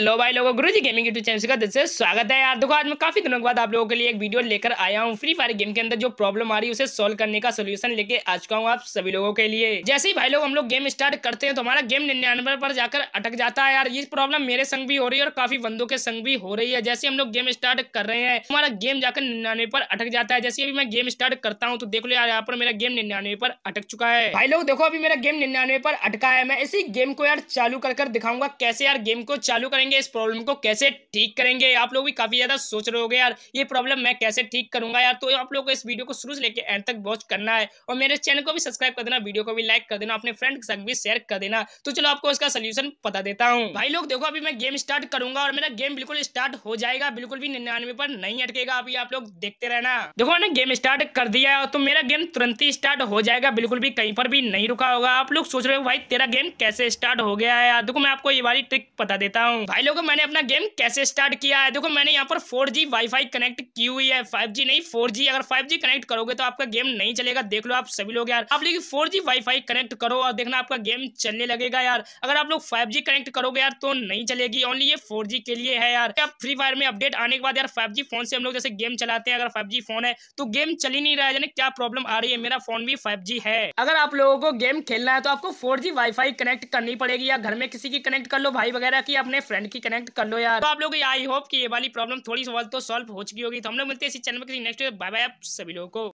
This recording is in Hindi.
लो भाई लोगों गुरु जी गेमिंग यूट्यूब चैनल का से स्वागत है यार देखो आज मैं काफी दिनों के बाद आप लोगों के लिए एक वीडियो लेकर आया हूँ फ्री फायर गेम के अंदर जो प्रॉब्लम आ रही है उसे सोल्व करने का सोल्यूशन लेके आ चुका हूँ आप सभी लोगों के लिए जैसे ही भाई लोग हम लोग गेम स्टार्ट करते हैं तो हमारा गेम निन्यानवे पर जाकर अटक जाता है यार ये प्रॉब्लम मेरे संग भी हो रही है और काफी बंदों के संग भी हो रही है जैसे हम लोग गेम स्टार्ट कर रहे हैं हमारा गेम जाकर निन्यानवे पर अटक जाता है जैसे अभी मैं गेम स्टार्ट करता हूँ तो देख लो यार यहाँ पर मेरा गेम निन्यानवे पर अटक चुका है भाई लोग देखो अभी मेरा गेम निन्यानवे पर अटका है मैं इसी गेम को यार चालू कर दिखाऊंगा कैसे यार गेम को चालू करेंगे करेंगे इस प्रॉब्लम को कैसे ठीक करेंगे आप लोग भी काफ़ी ज़्यादा सोच रहे होगे यार ये प्रॉब्लम मैं कैसे ठीक करूँगा यार तो आप लोग को इस वीडियो को शुरू से लेकर एंड तक वॉच करना है और मेरे चैनल को भी सब्सक्राइब कर देना वीडियो को भी लाइक कर देना अपने फ्रेंड के साथ भी शेयर कर देना तो चलो आपको इसका सोल्यूशन पता देता हूँ भाई लोग देखो अभी मैं गेम स्टार्ट करूंगा और मेरा गेम बिल्कुल स्टार्ट हो जाएगा बिल्कुल भी निन्यानवे पर नहीं अटकेगा अभी आप लोग देखते रहना देखो मैंने गेम स्टार्ट कर दिया है तो मेरा गेम तुरंत ही स्टार्ट हो जाएगा बिल्कुल भी कहीं पर भी नहीं रुका होगा आप लोग सोच रहे हो भाई तेरा गेम कैसे स्टार्ट हो गया है देखो मैं आपको ये वाली ट्रिक पता देता हूँ भाई लोगों मैंने अपना गेम कैसे स्टार्ट किया है देखो मैंने यहाँ पर फोर जी वाईफाई कनेक्ट की हुई है फाइव जी नहीं फोर जी अगर फाइव जी कनेक्ट करोगे तो आपका गेम नहीं चलेगा देख लो आप सभी लोग यार आप लेकिन फोर जी वाईफाई कनेक्ट करो और देखना आपका गेम चलने लगेगा यार अगर आप लोग फाइव जी कनेक्ट करोगे यार तो नहीं चलेगी ओनली ये फोर जी के लिए है यार फ्री फायर में अपडेट आने के बाद यार फाइव जी फोन से हम लोग जैसे गेम चलाते हैं अगर फाइव जी फोन है तो गेम चल ही नहीं रहा है यानी क्या प्रॉब्लम आ रही है मेरा फोन भी फाइव जी है अगर आप लोगों को गेम खेलना है तो आपको फोर जी फाई कनेक्ट करनी पड़ेगी या घर में किसी की कनेक्ट कर लो भाई वगैरह की अपने फ्रेंड फ्रेंड की कनेक्ट कर लो यार तो आप लोग आई होप कि ये वाली प्रॉब्लम थोड़ी सवाल तो सॉल्व हो चुकी होगी तो हम लोग मिलते हैं इसी चैनल में किसी नेक्स्ट बाय बाय आप सभी लोगों को